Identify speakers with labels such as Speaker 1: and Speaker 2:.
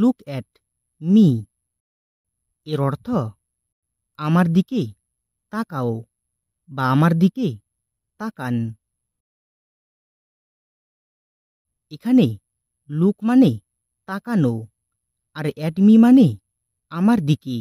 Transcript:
Speaker 1: look at me এর অর্থ আমার দিকে তাকাও বা আমার দিকে তাকান এখানে লুক মানে তাকানো আর অ্যাট মি মানে আমার দিকে